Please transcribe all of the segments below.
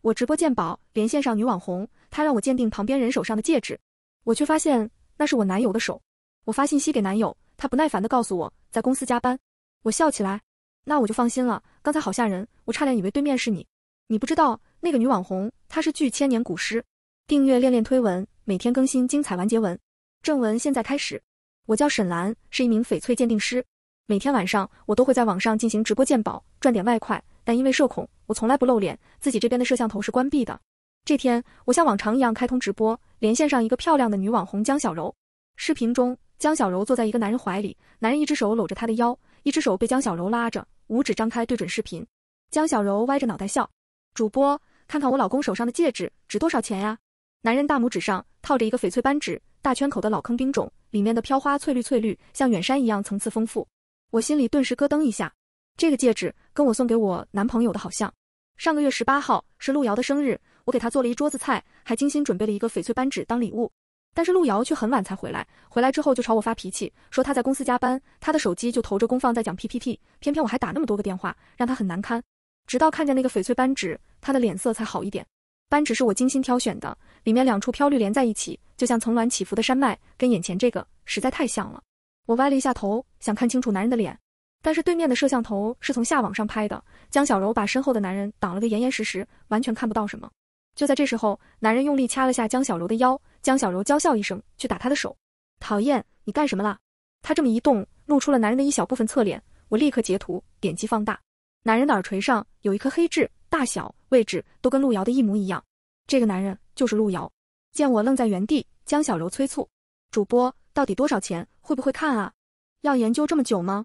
我直播鉴宝，连线上女网红，她让我鉴定旁边人手上的戒指，我却发现那是我男友的手。我发信息给男友，他不耐烦地告诉我，在公司加班。我笑起来，那我就放心了。刚才好吓人，我差点以为对面是你。你不知道那个女网红，她是剧千年古诗。订阅恋恋推文，每天更新精彩完结文。正文现在开始。我叫沈兰，是一名翡翠鉴定师。每天晚上，我都会在网上进行直播鉴宝，赚点外快。但因为社恐，我从来不露脸，自己这边的摄像头是关闭的。这天，我像往常一样开通直播，连线上一个漂亮的女网红江小柔。视频中，江小柔坐在一个男人怀里，男人一只手搂着她的腰，一只手被江小柔拉着，五指张开对准视频。江小柔歪着脑袋笑：“主播，看看我老公手上的戒指值多少钱呀？”男人大拇指上套着一个翡翠扳指，大圈口的老坑冰种，里面的飘花翠绿翠绿，像远山一样层次丰富。我心里顿时咯噔一下。这个戒指跟我送给我男朋友的好像。上个月十八号是陆遥的生日，我给他做了一桌子菜，还精心准备了一个翡翠扳指当礼物。但是陆遥却很晚才回来，回来之后就朝我发脾气，说他在公司加班，他的手机就投着公放在讲 PPT，偏偏我还打那么多个电话，让他很难堪。直到看见那个翡翠扳指，他的脸色才好一点。扳指是我精心挑选的，里面两处飘绿连在一起，就像层峦起伏的山脉，跟眼前这个实在太像了。我歪了一下头，想看清楚男人的脸。但是对面的摄像头是从下往上拍的，江小柔把身后的男人挡了个严严实实，完全看不到什么。就在这时候，男人用力掐了下江小柔的腰，江小柔娇笑一声，去打他的手。讨厌，你干什么啦？他这么一动，露出了男人的一小部分侧脸。我立刻截图，点击放大。男人的耳垂上有一颗黑痣，大小、位置都跟陆遥的一模一样。这个男人就是陆遥。见我愣在原地，江小柔催促：“主播到底多少钱？会不会看啊？要研究这么久吗？”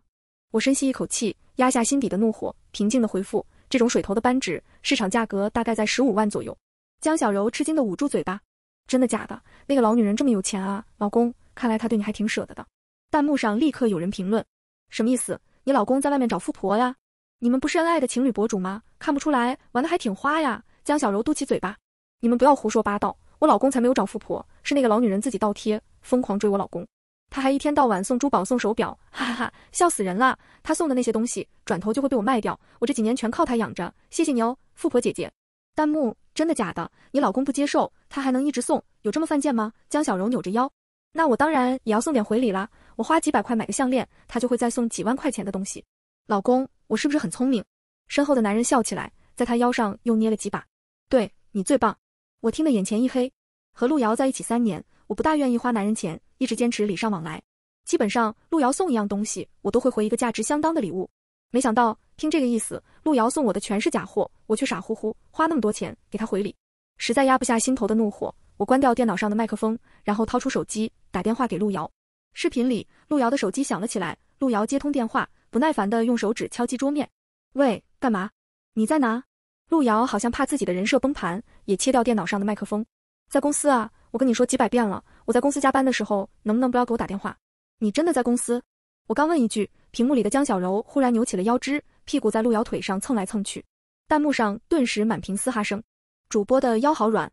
我深吸一口气，压下心底的怒火，平静的回复：“这种水头的扳指，市场价格大概在十五万左右。”江小柔吃惊的捂住嘴巴：“真的假的？那个老女人这么有钱啊？老公，看来她对你还挺舍得的。”弹幕上立刻有人评论：“什么意思？你老公在外面找富婆呀？你们不是恩爱的情侣博主吗？看不出来玩的还挺花呀？”江小柔嘟起嘴巴：“你们不要胡说八道，我老公才没有找富婆，是那个老女人自己倒贴，疯狂追我老公。”他还一天到晚送珠宝送手表，哈哈哈，笑死人了。他送的那些东西，转头就会被我卖掉。我这几年全靠他养着，谢谢你哦，富婆姐姐。弹幕，真的假的？你老公不接受，他还能一直送？有这么犯贱吗？江小柔扭着腰，那我当然也要送点回礼啦。我花几百块买个项链，他就会再送几万块钱的东西。老公，我是不是很聪明？身后的男人笑起来，在他腰上又捏了几把。对你最棒。我听得眼前一黑，和陆瑶在一起三年。我不大愿意花男人钱，一直坚持礼尚往来。基本上，路遥送一样东西，我都会回一个价值相当的礼物。没想到听这个意思，路遥送我的全是假货，我却傻乎乎花那么多钱给他回礼，实在压不下心头的怒火。我关掉电脑上的麦克风，然后掏出手机打电话给路遥。视频里，路遥的手机响了起来，路遥接通电话，不耐烦地用手指敲击桌面。喂，干嘛？你在哪？路遥好像怕自己的人设崩盘，也切掉电脑上的麦克风。在公司啊。我跟你说几百遍了，我在公司加班的时候，能不能不要给我打电话？你真的在公司？我刚问一句，屏幕里的江小柔忽然扭起了腰肢，屁股在路遥腿上蹭来蹭去，弹幕上顿时满屏嘶哈声。主播的腰好软，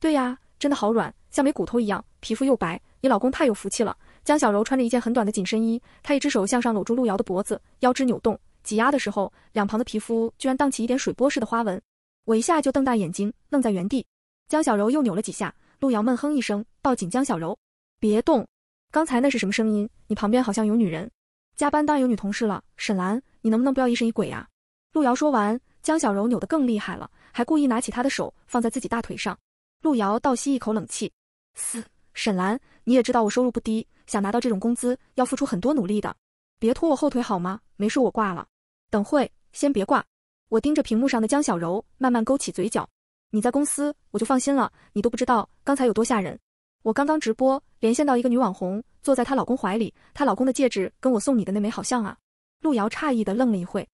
对呀，真的好软，像没骨头一样，皮肤又白。你老公太有福气了。江小柔穿着一件很短的紧身衣，她一只手向上搂住路遥的脖子，腰肢扭动挤压的时候，两旁的皮肤居然荡起一点水波似的花纹。我一下就瞪大眼睛，愣在原地。江小柔又扭了几下。陆瑶闷哼一声，抱紧江小柔，别动！刚才那是什么声音？你旁边好像有女人。加班当然有女同事了。沈兰，你能不能不要疑神疑鬼啊？陆瑶说完，江小柔扭得更厉害了，还故意拿起她的手放在自己大腿上。陆瑶倒吸一口冷气，嘶！沈兰，你也知道我收入不低，想拿到这种工资要付出很多努力的，别拖我后腿好吗？没事，我挂了。等会先别挂，我盯着屏幕上的江小柔，慢慢勾起嘴角。你在公司我就放心了。你都不知道刚才有多吓人。我刚刚直播连线到一个女网红，坐在她老公怀里，她老公的戒指跟我送你的那枚好像啊。陆瑶诧异的愣了一会，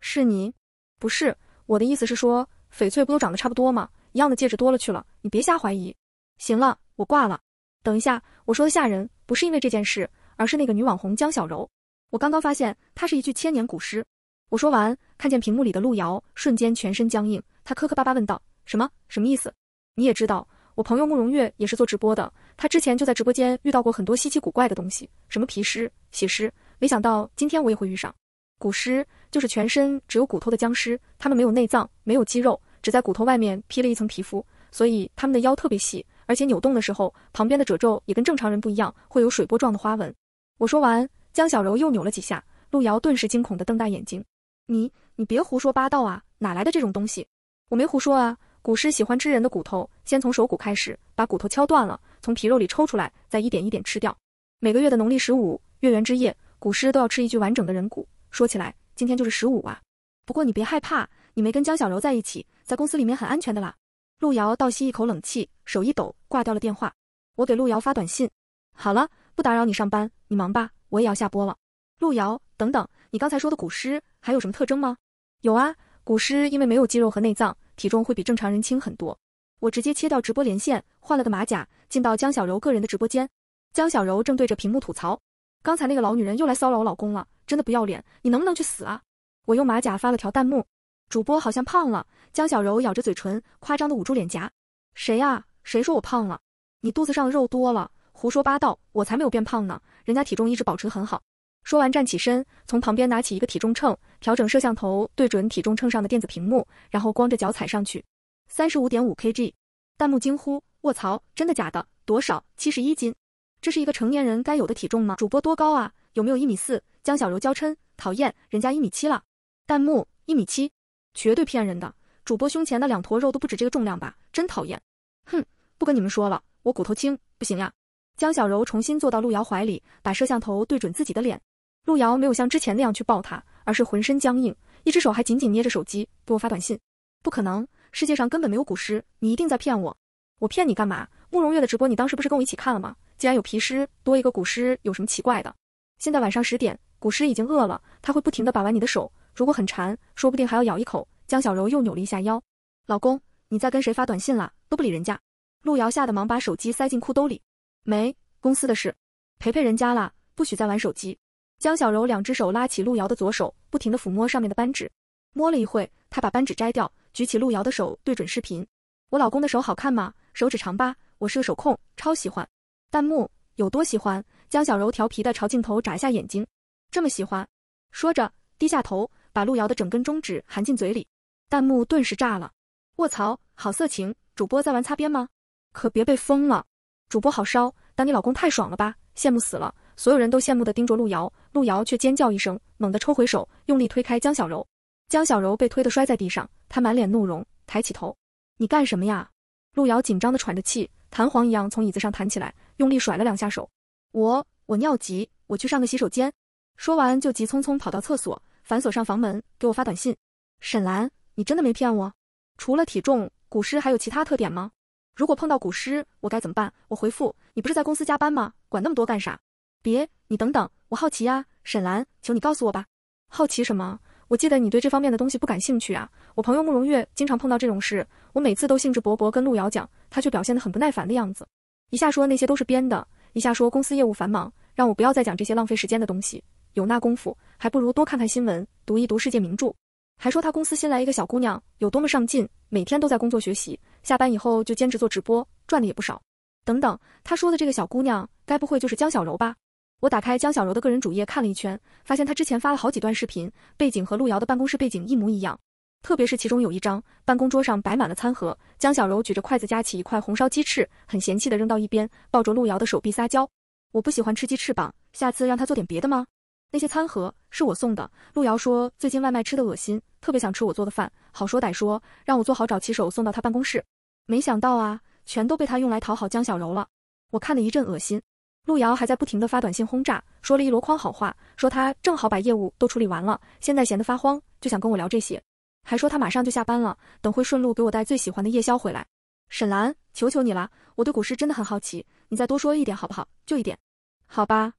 是你？不是，我的意思是说，翡翠不都长得差不多吗？一样的戒指多了去了，你别瞎怀疑。行了，我挂了。等一下，我说的吓人不是因为这件事，而是那个女网红江小柔。我刚刚发现她是一具千年古尸。我说完，看见屏幕里的陆瑶，瞬间全身僵硬，她磕磕巴巴问道。什么什么意思？你也知道，我朋友慕容月也是做直播的，他之前就在直播间遇到过很多稀奇古怪的东西，什么皮尸、血尸，没想到今天我也会遇上骨尸，就是全身只有骨头的僵尸，他们没有内脏，没有肌肉，只在骨头外面披了一层皮肤，所以他们的腰特别细，而且扭动的时候，旁边的褶皱也跟正常人不一样，会有水波状的花纹。我说完，江小柔又扭了几下，陆瑶顿时惊恐的瞪大眼睛，你你别胡说八道啊，哪来的这种东西？我没胡说啊。古诗喜欢吃人的骨头，先从手骨开始，把骨头敲断了，从皮肉里抽出来，再一点一点吃掉。每个月的农历十五，月圆之夜，古诗都要吃一具完整的人骨。说起来，今天就是十五啊。不过你别害怕，你没跟江小柔在一起，在公司里面很安全的啦。陆瑶倒吸一口冷气，手一抖，挂掉了电话。我给陆瑶发短信，好了，不打扰你上班，你忙吧，我也要下播了。陆瑶，等等，你刚才说的古诗还有什么特征吗？有啊，古诗因为没有肌肉和内脏。体重会比正常人轻很多。我直接切掉直播连线，换了个马甲，进到江小柔个人的直播间。江小柔正对着屏幕吐槽，刚才那个老女人又来骚扰我老公了，真的不要脸，你能不能去死啊！我用马甲发了条弹幕，主播好像胖了。江小柔咬着嘴唇，夸张的捂住脸颊，谁呀？谁说我胖了？你肚子上的肉多了，胡说八道，我才没有变胖呢，人家体重一直保持很好。说完，站起身，从旁边拿起一个体重秤，调整摄像头对准体重秤上的电子屏幕，然后光着脚踩上去，三十五点五 kg。弹幕惊呼：卧槽，真的假的？多少？七十一斤？这是一个成年人该有的体重吗？主播多高啊？有没有一米四？江小柔娇嗔：讨厌，人家一米七了。弹幕：一米七，绝对骗人的。主播胸前的两坨肉都不止这个重量吧？真讨厌。哼，不跟你们说了，我骨头轻，不行呀。江小柔重新坐到陆遥怀里，把摄像头对准自己的脸。陆遥没有像之前那样去抱他，而是浑身僵硬，一只手还紧紧捏着手机，给我发短信。不可能，世界上根本没有古诗，你一定在骗我。我骗你干嘛？慕容月的直播你当时不是跟我一起看了吗？既然有皮尸，多一个古尸有什么奇怪的？现在晚上十点，古尸已经饿了，他会不停的把玩你的手，如果很馋，说不定还要咬一口。江小柔又扭了一下腰，老公，你在跟谁发短信啦？都不理人家。陆遥吓得忙把手机塞进裤兜里，没公司的事，陪陪人家啦，不许再玩手机。江小柔两只手拉起路遥的左手，不停地抚摸上面的扳指，摸了一会，她把扳指摘掉，举起路遥的手对准视频。我老公的手好看吗？手指长吧？我是个手控，超喜欢。弹幕有多喜欢？江小柔调皮地朝镜头眨一下眼睛，这么喜欢。说着，低下头，把路遥的整根中指含进嘴里。弹幕顿时炸了。卧槽，好色情！主播在玩擦边吗？可别被封了。主播好烧，当你老公太爽了吧？羡慕死了。所有人都羡慕地盯着陆瑶，陆瑶却尖叫一声，猛地抽回手，用力推开江小柔。江小柔被推得摔在地上，她满脸怒容，抬起头：“你干什么呀？”陆瑶紧张地喘着气，弹簧一样从椅子上弹起来，用力甩了两下手：“我我尿急，我去上个洗手间。”说完就急匆匆跑到厕所，反锁上房门。给我发短信：“沈岚，你真的没骗我？除了体重，古诗还有其他特点吗？如果碰到古诗，我该怎么办？”我回复：“你不是在公司加班吗？管那么多干啥？”别，你等等，我好奇呀，沈兰，求你告诉我吧。好奇什么？我记得你对这方面的东西不感兴趣啊。我朋友慕容月经常碰到这种事，我每次都兴致勃勃跟陆遥讲，他却表现得很不耐烦的样子，一下说那些都是编的，一下说公司业务繁忙，让我不要再讲这些浪费时间的东西。有那功夫，还不如多看看新闻，读一读世界名著。还说他公司新来一个小姑娘，有多么上进，每天都在工作学习，下班以后就兼职做直播，赚的也不少。等等，他说的这个小姑娘，该不会就是江小柔吧？我打开江小柔的个人主页看了一圈，发现她之前发了好几段视频，背景和陆遥的办公室背景一模一样。特别是其中有一张，办公桌上摆满了餐盒，江小柔举着筷子夹起一块红烧鸡翅，很嫌弃的扔到一边，抱着陆遥的手臂撒娇。我不喜欢吃鸡翅膀，下次让他做点别的吗？那些餐盒是我送的，陆遥说最近外卖吃的恶心，特别想吃我做的饭，好说歹说让我做好找骑手送到他办公室。没想到啊，全都被他用来讨好江小柔了，我看的一阵恶心。陆瑶还在不停地发短信轰炸，说了一箩筐好话，说他正好把业务都处理完了，现在闲得发慌，就想跟我聊这些，还说他马上就下班了，等会顺路给我带最喜欢的夜宵回来。沈岚，求求你了，我对古诗真的很好奇，你再多说一点好不好？就一点，好吧。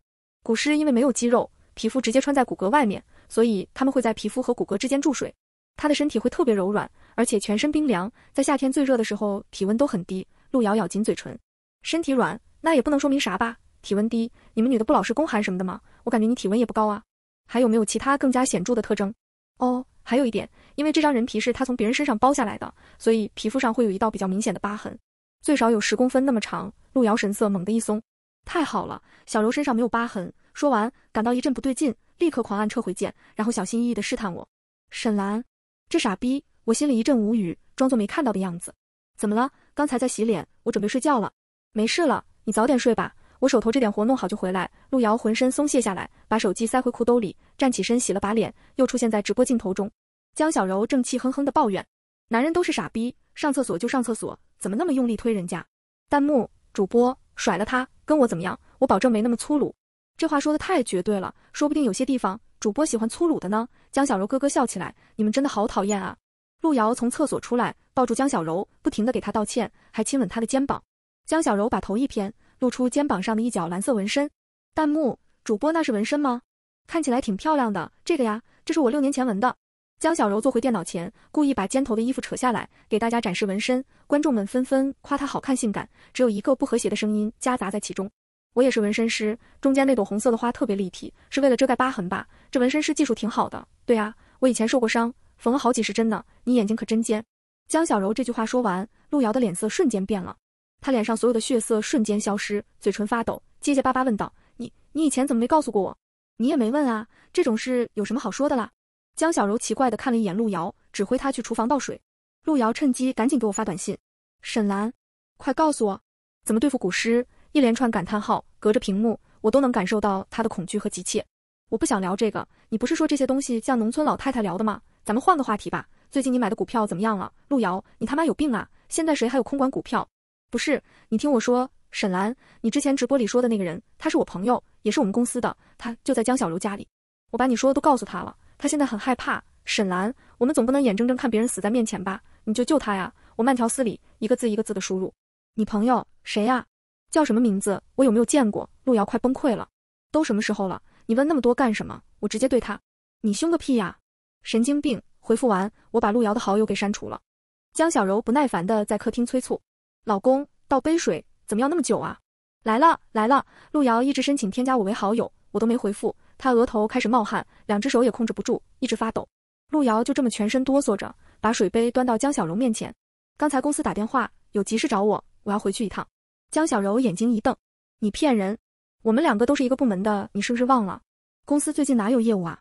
古诗因为没有肌肉，皮肤直接穿在骨骼外面，所以他们会在皮肤和骨骼之间注水，他的身体会特别柔软，而且全身冰凉，在夏天最热的时候体温都很低。陆遥咬紧嘴唇，身体软，那也不能说明啥吧。体温低，你们女的不老是宫寒什么的吗？我感觉你体温也不高啊。还有没有其他更加显著的特征？哦，还有一点，因为这张人皮是他从别人身上剥下来的，所以皮肤上会有一道比较明显的疤痕，最少有十公分那么长。陆瑶神色猛地一松，太好了，小柔身上没有疤痕。说完，感到一阵不对劲，立刻狂按撤回键，然后小心翼翼的试探我。沈岚，这傻逼！我心里一阵无语，装作没看到的样子。怎么了？刚才在洗脸，我准备睡觉了。没事了，你早点睡吧。我手头这点活弄好就回来。陆瑶浑身松懈下来，把手机塞回裤兜里，站起身洗了把脸，又出现在直播镜头中。江小柔正气哼哼的抱怨：“男人都是傻逼，上厕所就上厕所，怎么那么用力推人家？”弹幕：主播甩了他，跟我怎么样？我保证没那么粗鲁。这话说的太绝对了，说不定有些地方主播喜欢粗鲁的呢。江小柔咯咯笑起来：“你们真的好讨厌啊！”陆瑶从厕所出来，抱住江小柔，不停的给她道歉，还亲吻她的肩膀。江小柔把头一偏。露出肩膀上的一角蓝色纹身，弹幕主播那是纹身吗？看起来挺漂亮的这个呀，这是我六年前纹的。江小柔坐回电脑前，故意把肩头的衣服扯下来，给大家展示纹身。观众们纷纷夸她好看性感，只有一个不和谐的声音夹杂在其中。我也是纹身师，中间那朵红色的花特别立体，是为了遮盖疤痕吧？这纹身师技术挺好的。对呀，我以前受过伤，缝了好几十针呢。你眼睛可真尖。江小柔这句话说完，陆遥的脸色瞬间变了。他脸上所有的血色瞬间消失，嘴唇发抖，结结巴巴问道：“你、你以前怎么没告诉过我？你也没问啊！这种事有什么好说的啦？”江小柔奇怪的看了一眼路遥，指挥他去厨房倒水。路遥趁机赶紧给我发短信：“沈岚，快告诉我，怎么对付古尸？”一连串感叹号，隔着屏幕，我都能感受到他的恐惧和急切。我不想聊这个，你不是说这些东西像农村老太太聊的吗？咱们换个话题吧。最近你买的股票怎么样了？路遥，你他妈有病啊！现在谁还有空管股票？不是，你听我说，沈兰，你之前直播里说的那个人，他是我朋友，也是我们公司的，他就在江小柔家里。我把你说的都告诉他了，他现在很害怕。沈兰，我们总不能眼睁睁看别人死在面前吧？你就救他呀！我慢条斯理，一个字一个字的输入。你朋友谁呀？叫什么名字？我有没有见过？陆遥快崩溃了，都什么时候了？你问那么多干什么？我直接对他，你凶个屁呀！神经病！回复完，我把陆遥的好友给删除了。江小柔不耐烦的在客厅催促。老公，倒杯水，怎么要那么久啊？来了来了，陆瑶一直申请添加我为好友，我都没回复。他额头开始冒汗，两只手也控制不住，一直发抖。陆瑶就这么全身哆嗦着，把水杯端到江小柔面前。刚才公司打电话，有急事找我，我要回去一趟。江小柔眼睛一瞪：“你骗人！我们两个都是一个部门的，你是不是忘了？公司最近哪有业务啊？”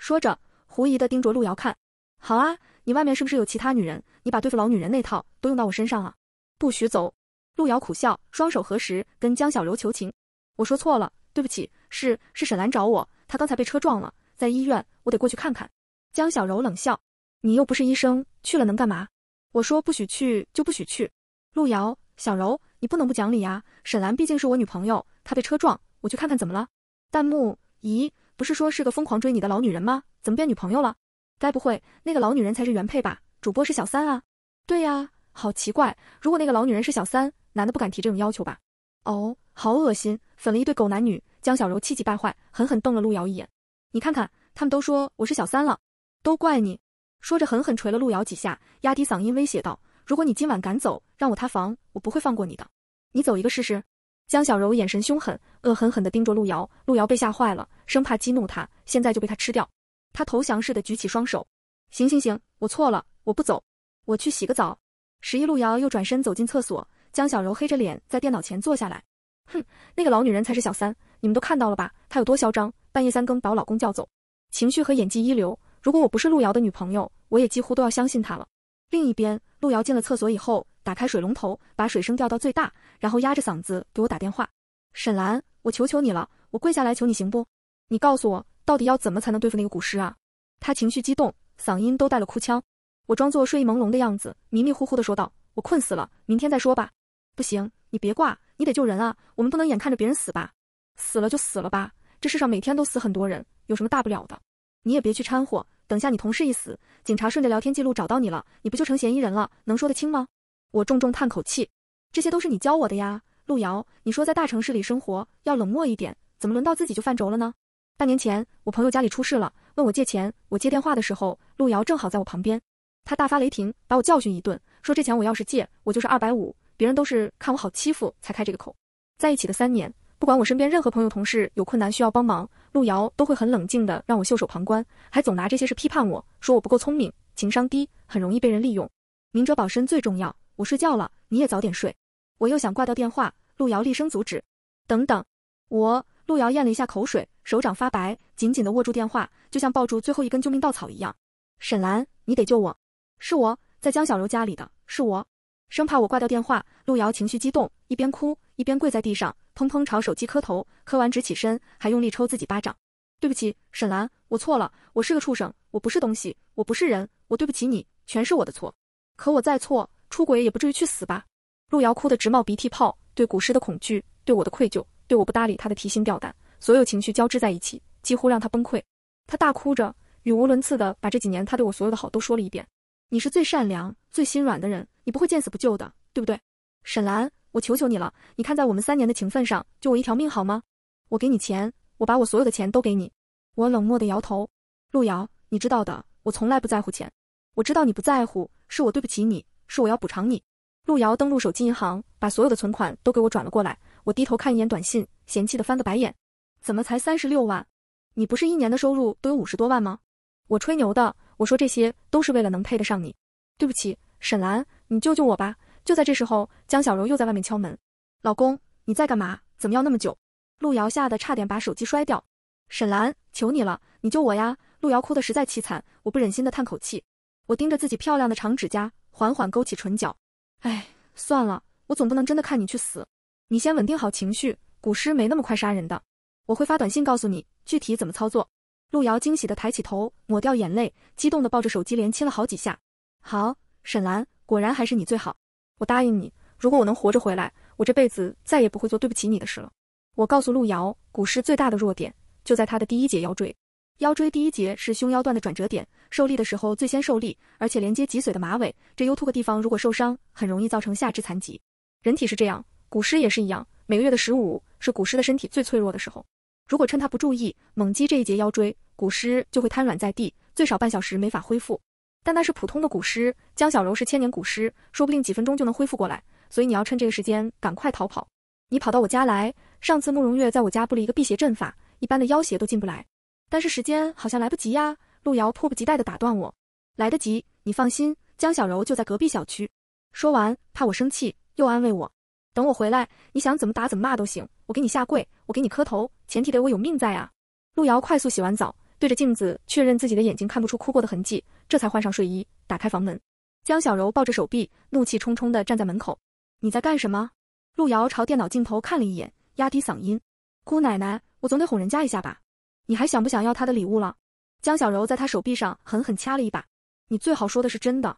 说着，狐疑的盯着陆瑶看。好啊，你外面是不是有其他女人？你把对付老女人那套都用到我身上了？不许走！路瑶苦笑，双手合十，跟江小柔求情：“我说错了，对不起，是是沈兰找我，她刚才被车撞了，在医院，我得过去看看。”江小柔冷笑：“你又不是医生，去了能干嘛？”我说：“不许去就不许去。”路瑶，小柔，你不能不讲理呀！沈兰毕竟是我女朋友，她被车撞，我去看看怎么了？弹幕：咦，不是说是个疯狂追你的老女人吗？怎么变女朋友了？该不会那个老女人才是原配吧？主播是小三啊？对呀。好奇怪，如果那个老女人是小三，男的不敢提这种要求吧？哦，好恶心，粉了一对狗男女。江小柔气急败坏，狠狠瞪了陆瑶一眼。你看看，他们都说我是小三了，都怪你！说着，狠狠捶了陆瑶几下，压低嗓音威胁道：“如果你今晚敢走，让我塌房，我不会放过你的。你走一个试试？”江小柔眼神凶狠，恶狠狠地盯着陆瑶。陆瑶被吓坏了，生怕激怒他，现在就被他吃掉。他投降似的举起双手：“行行行，我错了，我不走，我去洗个澡。”十一路遥又转身走进厕所，江小柔黑着脸在电脑前坐下来。哼，那个老女人才是小三，你们都看到了吧？她有多嚣张，半夜三更把我老公叫走，情绪和演技一流。如果我不是路遥的女朋友，我也几乎都要相信她了。另一边，路遥进了厕所以后，打开水龙头，把水声调到最大，然后压着嗓子给我打电话：“沈兰，我求求你了，我跪下来求你行不？你告诉我，到底要怎么才能对付那个古诗啊？”她情绪激动，嗓音都带了哭腔。我装作睡意朦胧的样子，迷迷糊糊地说道：“我困死了，明天再说吧。”不行，你别挂，你得救人啊！我们不能眼看着别人死吧？死了就死了吧，这世上每天都死很多人，有什么大不了的？你也别去掺和，等下你同事一死，警察顺着聊天记录找到你了，你不就成嫌疑人了？能说得清吗？我重重叹口气，这些都是你教我的呀，陆遥。你说在大城市里生活要冷漠一点，怎么轮到自己就犯轴了呢？半年前，我朋友家里出事了，问我借钱。我接电话的时候，陆遥正好在我旁边。他大发雷霆，把我教训一顿，说这钱我要是借，我就是二百五。别人都是看我好欺负才开这个口。在一起的三年，不管我身边任何朋友同事有困难需要帮忙，陆瑶都会很冷静的让我袖手旁观，还总拿这些事批判我，说我不够聪明，情商低，很容易被人利用。明哲保身最重要。我睡觉了，你也早点睡。我又想挂掉电话，陆瑶厉声阻止。等等，我。陆瑶咽了一下口水，手掌发白，紧紧的握住电话，就像抱住最后一根救命稻草一样。沈岚，你得救我。是我在江小柔家里的是我，生怕我挂掉电话，陆瑶情绪激动，一边哭一边跪在地上，砰砰朝手机磕头，磕完直起身，还用力抽自己巴掌。对不起，沈岚，我错了，我是个畜生，我不是东西，我不是人，我对不起你，全是我的错。可我再错，出轨也不至于去死吧？陆瑶哭得直冒鼻涕泡，对古诗的恐惧，对我的愧疚，对我不搭理他的提心吊胆，所有情绪交织在一起，几乎让他崩溃。他大哭着，语无伦次的把这几年他对我所有的好都说了一遍。你是最善良、最心软的人，你不会见死不救的，对不对？沈岚，我求求你了，你看在我们三年的情分上，救我一条命好吗？我给你钱，我把我所有的钱都给你。我冷漠的摇头。陆瑶，你知道的，我从来不在乎钱。我知道你不在乎，是我对不起你，是我要补偿你。陆瑶登录手机银行，把所有的存款都给我转了过来。我低头看一眼短信，嫌弃的翻个白眼。怎么才三十六万？你不是一年的收入都有五十多万吗？我吹牛的。我说这些都是为了能配得上你，对不起，沈兰，你救救我吧！就在这时候，江小柔又在外面敲门。老公，你在干嘛？怎么要那么久？陆瑶吓得差点把手机摔掉。沈兰，求你了，你救我呀！陆瑶哭得实在凄惨，我不忍心的叹口气。我盯着自己漂亮的长指甲，缓缓勾起唇角。哎，算了，我总不能真的看你去死。你先稳定好情绪，古尸没那么快杀人的。我会发短信告诉你具体怎么操作。陆瑶惊喜地抬起头，抹掉眼泪，激动地抱着手机连亲了好几下。好，沈岚，果然还是你最好。我答应你，如果我能活着回来，我这辈子再也不会做对不起你的事了。我告诉陆瑶，古尸最大的弱点就在他的第一节腰椎。腰椎第一节是胸腰段的转折点，受力的时候最先受力，而且连接脊髓的马尾，这优突个地方如果受伤，很容易造成下肢残疾。人体是这样，古尸也是一样。每个月的十五是古尸的身体最脆弱的时候。如果趁他不注意，猛击这一节腰椎，古尸就会瘫软在地，最少半小时没法恢复。但那是普通的古尸，江小柔是千年古尸，说不定几分钟就能恢复过来。所以你要趁这个时间赶快逃跑。你跑到我家来，上次慕容月在我家布了一个辟邪阵法，一般的妖邪都进不来。但是时间好像来不及呀！陆瑶迫不及待地打断我：“来得及，你放心，江小柔就在隔壁小区。”说完，怕我生气，又安慰我。等我回来，你想怎么打怎么骂都行，我给你下跪，我给你磕头，前提得我有命在啊！陆瑶快速洗完澡，对着镜子确认自己的眼睛看不出哭过的痕迹，这才换上睡衣，打开房门。江小柔抱着手臂，怒气冲冲地站在门口：“你在干什么？”陆瑶朝电脑镜头看了一眼，压低嗓音：“姑奶奶，我总得哄人家一下吧？你还想不想要他的礼物了？”江小柔在她手臂上狠狠掐了一把：“你最好说的是真的。”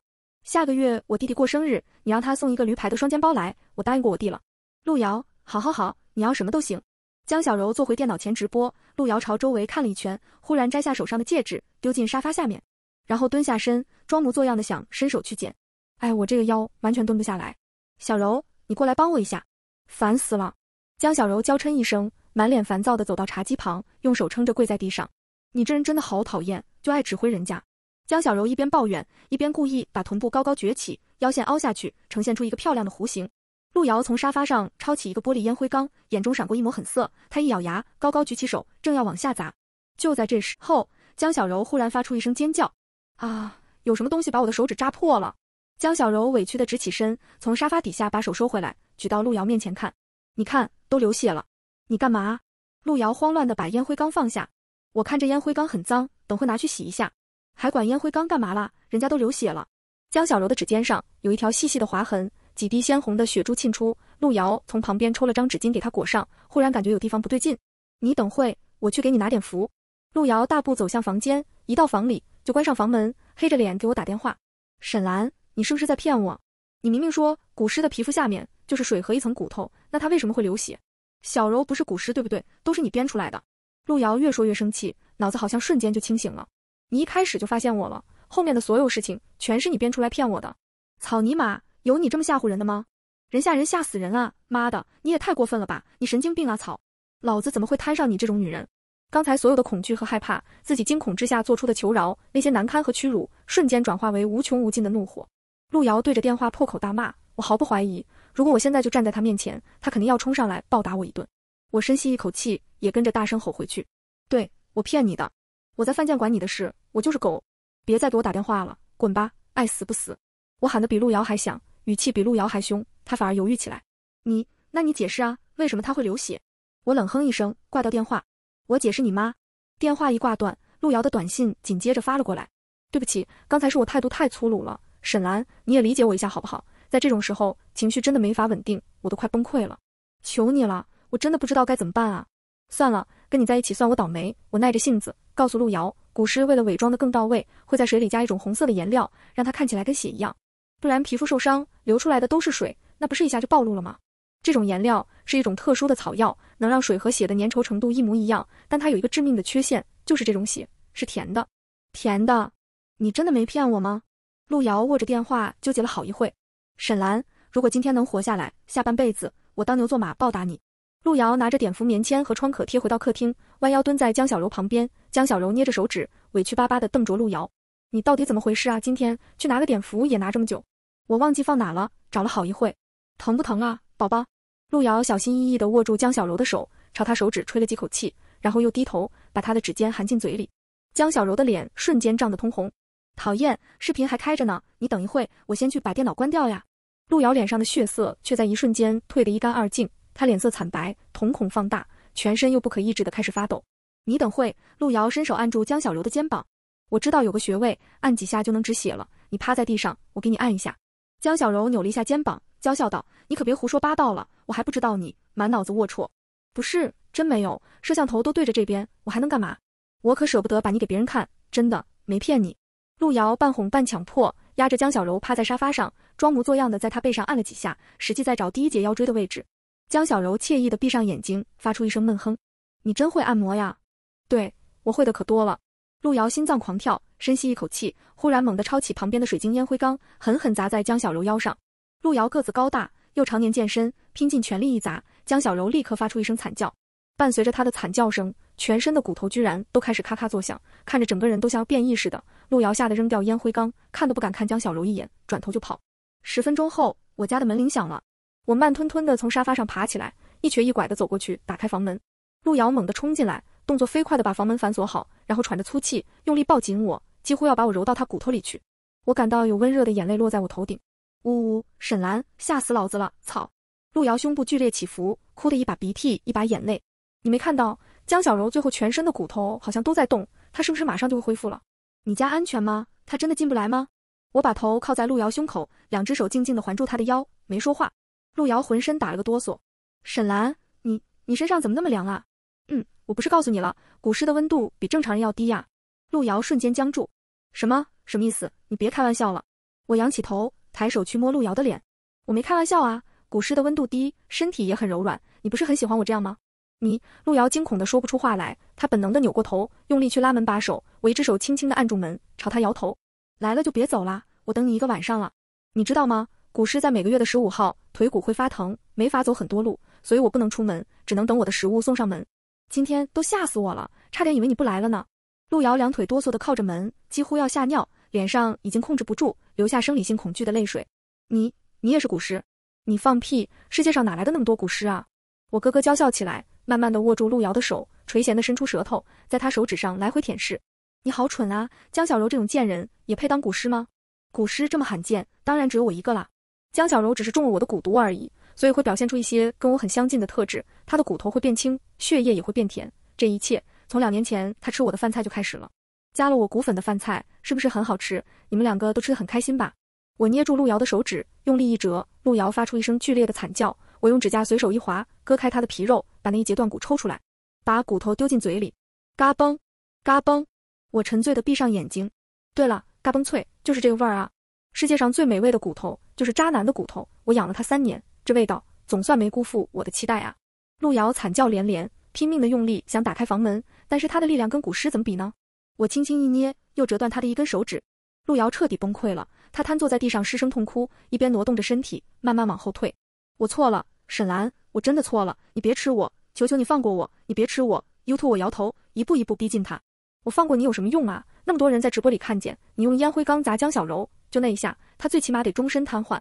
下个月我弟弟过生日，你让他送一个驴牌的双肩包来，我答应过我弟了。陆遥，好，好，好，你要什么都行。江小柔坐回电脑前直播，陆遥朝周围看了一圈，忽然摘下手上的戒指丢进沙发下面，然后蹲下身，装模作样的想伸手去捡。哎，我这个腰完全蹲不下来。小柔，你过来帮我一下，烦死了。江小柔娇嗔一声，满脸烦躁的走到茶几旁，用手撑着跪在地上。你这人真的好讨厌，就爱指挥人家。江小柔一边抱怨，一边故意把臀部高高撅起，腰线凹下去，呈现出一个漂亮的弧形。陆瑶从沙发上抄起一个玻璃烟灰缸，眼中闪过一抹狠色。她一咬牙，高高举起手，正要往下砸。就在这时候，江小柔忽然发出一声尖叫：“啊！有什么东西把我的手指扎破了？”江小柔委屈的直起身，从沙发底下把手收回来，举到陆瑶面前看：“你看，都流血了，你干嘛？”陆瑶慌乱的把烟灰缸放下：“我看这烟灰缸很脏，等会拿去洗一下。”还管烟灰缸干嘛啦？人家都流血了。江小柔的指尖上有一条细细的划痕，几滴鲜红的血珠沁出。陆瑶从旁边抽了张纸巾给她裹上，忽然感觉有地方不对劲。你等会，我去给你拿点符。陆瑶大步走向房间，一到房里就关上房门，黑着脸给我打电话。沈岚，你是不是在骗我？你明明说古尸的皮肤下面就是水和一层骨头，那他为什么会流血？小柔不是古尸，对不对？都是你编出来的。陆瑶越说越生气，脑子好像瞬间就清醒了。你一开始就发现我了，后面的所有事情全是你编出来骗我的。草泥马，有你这么吓唬人的吗？人吓人吓死人啊！妈的，你也太过分了吧！你神经病啊！草，老子怎么会摊上你这种女人？刚才所有的恐惧和害怕，自己惊恐之下做出的求饶，那些难堪和屈辱，瞬间转化为无穷无尽的怒火。陆瑶对着电话破口大骂，我毫不怀疑，如果我现在就站在他面前，他肯定要冲上来暴打我一顿。我深吸一口气，也跟着大声吼回去：“对我骗你的。”我在犯贱，管你的事！我就是狗，别再给我打电话了，滚吧！爱死不死！我喊得比路遥还响，语气比路遥还凶，他反而犹豫起来。你，那你解释啊？为什么他会流血？我冷哼一声，挂掉电话。我解释你妈。电话一挂断，陆遥的短信紧接着发了过来。对不起，刚才是我态度太粗鲁了。沈岚，你也理解我一下好不好？在这种时候，情绪真的没法稳定，我都快崩溃了。求你了，我真的不知道该怎么办啊！算了，跟你在一起算我倒霉。我耐着性子告诉陆遥，古尸为了伪装的更到位，会在水里加一种红色的颜料，让它看起来跟血一样。不然皮肤受伤流出来的都是水，那不是一下就暴露了吗？这种颜料是一种特殊的草药，能让水和血的粘稠程度一模一样。但它有一个致命的缺陷，就是这种血是甜的。甜的？你真的没骗我吗？陆遥握着电话纠结了好一会。沈岚，如果今天能活下来，下半辈子我当牛做马报答你。陆瑶拿着碘伏棉签和创可贴回到客厅，弯腰蹲在江小柔旁边。江小柔捏着手指，委屈巴巴的瞪着陆瑶：“你到底怎么回事啊？今天去拿个碘伏也拿这么久，我忘记放哪了，找了好一会。疼不疼啊，宝宝？”陆瑶小心翼翼的握住江小柔的手，朝她手指吹了几口气，然后又低头把她的指尖含进嘴里。江小柔的脸瞬间涨得通红，讨厌，视频还开着呢，你等一会，我先去把电脑关掉呀。陆瑶脸上的血色却在一瞬间退得一干二净。他脸色惨白，瞳孔放大，全身又不可抑制的开始发抖。你等会，陆瑶伸手按住江小柔的肩膀，我知道有个穴位，按几下就能止血了。你趴在地上，我给你按一下。江小柔扭了一下肩膀，娇笑道：“你可别胡说八道了，我还不知道你满脑子龌龊，不是真没有。摄像头都对着这边，我还能干嘛？我可舍不得把你给别人看，真的没骗你。”陆瑶半哄半强迫，压着江小柔趴在沙发上，装模作样的在她背上按了几下，实际在找第一节腰椎的位置。江小柔惬意地闭上眼睛，发出一声闷哼：“你真会按摩呀！”“对我会的可多了。”陆瑶心脏狂跳，深吸一口气，忽然猛地抄起旁边的水晶烟灰缸，狠狠砸在江小柔腰上。陆瑶个子高大，又常年健身，拼尽全力一砸，江小柔立刻发出一声惨叫，伴随着她的惨叫声，全身的骨头居然都开始咔咔作响，看着整个人都像变异似的，陆瑶吓得扔掉烟灰缸，看都不敢看江小柔一眼，转头就跑。十分钟后，我家的门铃响了。我慢吞吞地从沙发上爬起来，一瘸一拐地走过去，打开房门。陆瑶猛地冲进来，动作飞快地把房门反锁好，然后喘着粗气，用力抱紧我，几乎要把我揉到他骨头里去。我感到有温热的眼泪落在我头顶。呜呜，沈岚，吓死老子了！操！陆瑶胸部剧烈起伏，哭得一把鼻涕一把眼泪。你没看到江小柔最后全身的骨头好像都在动，她是不是马上就会恢复了？你家安全吗？她真的进不来吗？我把头靠在陆瑶胸口，两只手静静地环住他的腰，没说话。陆瑶浑身打了个哆嗦，沈兰，你你身上怎么那么凉啊？嗯，我不是告诉你了，古尸的温度比正常人要低呀。陆瑶瞬间僵住，什么什么意思？你别开玩笑了。我仰起头，抬手去摸陆瑶的脸，我没开玩笑啊，古尸的温度低，身体也很柔软，你不是很喜欢我这样吗？你，陆瑶惊恐的说不出话来，她本能的扭过头，用力去拉门把手，我一只手轻轻的按住门，朝她摇头，来了就别走了，我等你一个晚上了，你知道吗？古尸在每个月的十五号腿骨会发疼，没法走很多路，所以我不能出门，只能等我的食物送上门。今天都吓死我了，差点以为你不来了呢。陆瑶两腿哆嗦的靠着门，几乎要吓尿，脸上已经控制不住，留下生理性恐惧的泪水。你你也是古尸？你放屁！世界上哪来的那么多古尸啊？我咯咯娇笑起来，慢慢的握住陆瑶的手，垂涎的伸出舌头，在他手指上来回舔舐。你好蠢啊！江小柔这种贱人也配当古尸吗？古尸这么罕见，当然只有我一个啦。江小柔只是中了我的蛊毒而已，所以会表现出一些跟我很相近的特质。她的骨头会变轻，血液也会变甜。这一切从两年前她吃我的饭菜就开始了。加了我骨粉的饭菜是不是很好吃？你们两个都吃的很开心吧？我捏住陆遥的手指，用力一折，陆遥发出一声剧烈的惨叫。我用指甲随手一划，割开他的皮肉，把那一截断骨抽出来，把骨头丢进嘴里，嘎嘣，嘎嘣。我沉醉的闭上眼睛。对了，嘎嘣脆就是这个味儿啊。世界上最美味的骨头就是渣男的骨头，我养了他三年，这味道总算没辜负我的期待啊！陆瑶惨叫连连，拼命的用力想打开房门，但是他的力量跟古尸怎么比呢？我轻轻一捏，又折断他的一根手指。陆瑶彻底崩溃了，他瘫坐在地上失声痛哭，一边挪动着身体，慢慢往后退。我错了，沈岚，我真的错了，你别吃我，求求你放过我，你别吃我。U 兔我摇头，一步一步逼近他。我放过你有什么用啊？那么多人在直播里看见你用烟灰缸砸江小柔。就那一下，他最起码得终身瘫痪。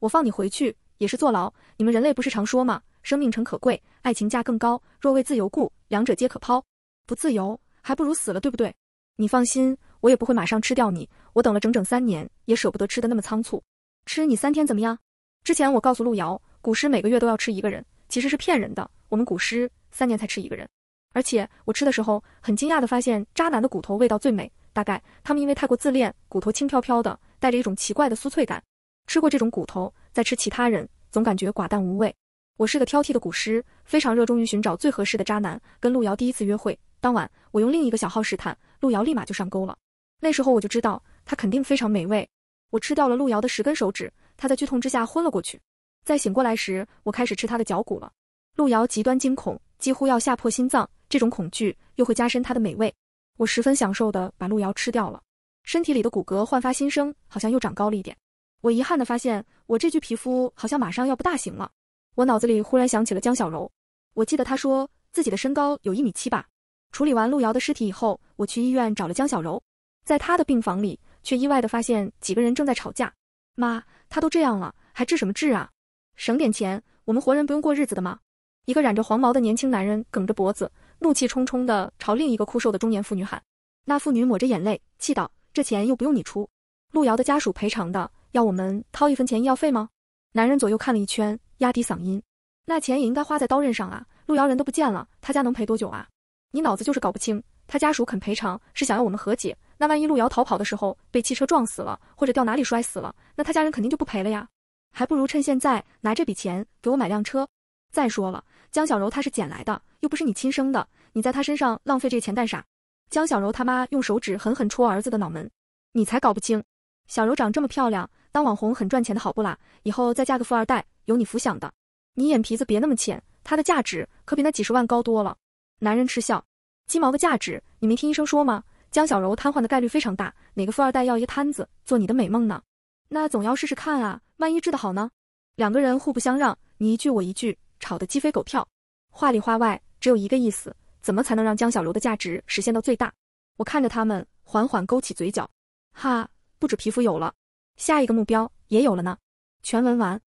我放你回去也是坐牢。你们人类不是常说吗？生命诚可贵，爱情价更高。若为自由故，两者皆可抛。不自由，还不如死了，对不对？你放心，我也不会马上吃掉你。我等了整整三年，也舍不得吃的那么仓促。吃你三天怎么样？之前我告诉路遥，古尸每个月都要吃一个人，其实是骗人的。我们古尸三年才吃一个人，而且我吃的时候，很惊讶的发现，渣男的骨头味道最美。大概他们因为太过自恋，骨头轻飘飘的。带着一种奇怪的酥脆感，吃过这种骨头，再吃其他人，总感觉寡淡无味。我是个挑剔的古尸，非常热衷于寻找最合适的渣男。跟路遥第一次约会当晚，我用另一个小号试探，路遥立马就上钩了。那时候我就知道他肯定非常美味。我吃掉了路遥的十根手指，他在剧痛之下昏了过去。在醒过来时，我开始吃他的脚骨了。路遥极端惊恐，几乎要吓破心脏。这种恐惧又会加深他的美味。我十分享受地把路遥吃掉了。身体里的骨骼焕发新生，好像又长高了一点。我遗憾的发现，我这具皮肤好像马上要不大行了。我脑子里忽然想起了江小柔，我记得她说自己的身高有一米七吧。处理完陆遥的尸体以后，我去医院找了江小柔，在她的病房里，却意外的发现几个人正在吵架。妈，她都这样了，还治什么治啊？省点钱，我们活人不用过日子的吗？一个染着黄毛的年轻男人梗着脖子，怒气冲冲的朝另一个枯瘦的中年妇女喊。那妇女抹着眼泪，气道。这钱又不用你出，陆遥的家属赔偿的，要我们掏一分钱医药费吗？男人左右看了一圈，压低嗓音，那钱也应该花在刀刃上啊。陆遥人都不见了，他家能赔多久啊？你脑子就是搞不清，他家属肯赔偿是想要我们和解，那万一陆遥逃跑的时候被汽车撞死了，或者掉哪里摔死了，那他家人肯定就不赔了呀。还不如趁现在拿这笔钱给我买辆车。再说了，江小柔她是捡来的，又不是你亲生的，你在她身上浪费这钱干啥？江小柔他妈用手指狠狠戳儿子的脑门，你才搞不清。小柔长这么漂亮，当网红很赚钱的好不啦？以后再嫁个富二代，有你福享的。你眼皮子别那么浅，她的价值可比那几十万高多了。男人嗤笑，鸡毛的价值？你没听医生说吗？江小柔瘫痪的概率非常大，哪个富二代要一个摊子做你的美梦呢？那总要试试看啊，万一治得好呢？两个人互不相让，你一句我一句，吵得鸡飞狗跳。话里话外只有一个意思。怎么才能让江小柔的价值实现到最大？我看着他们，缓缓勾起嘴角，哈，不止皮肤有了，下一个目标也有了呢。全文完。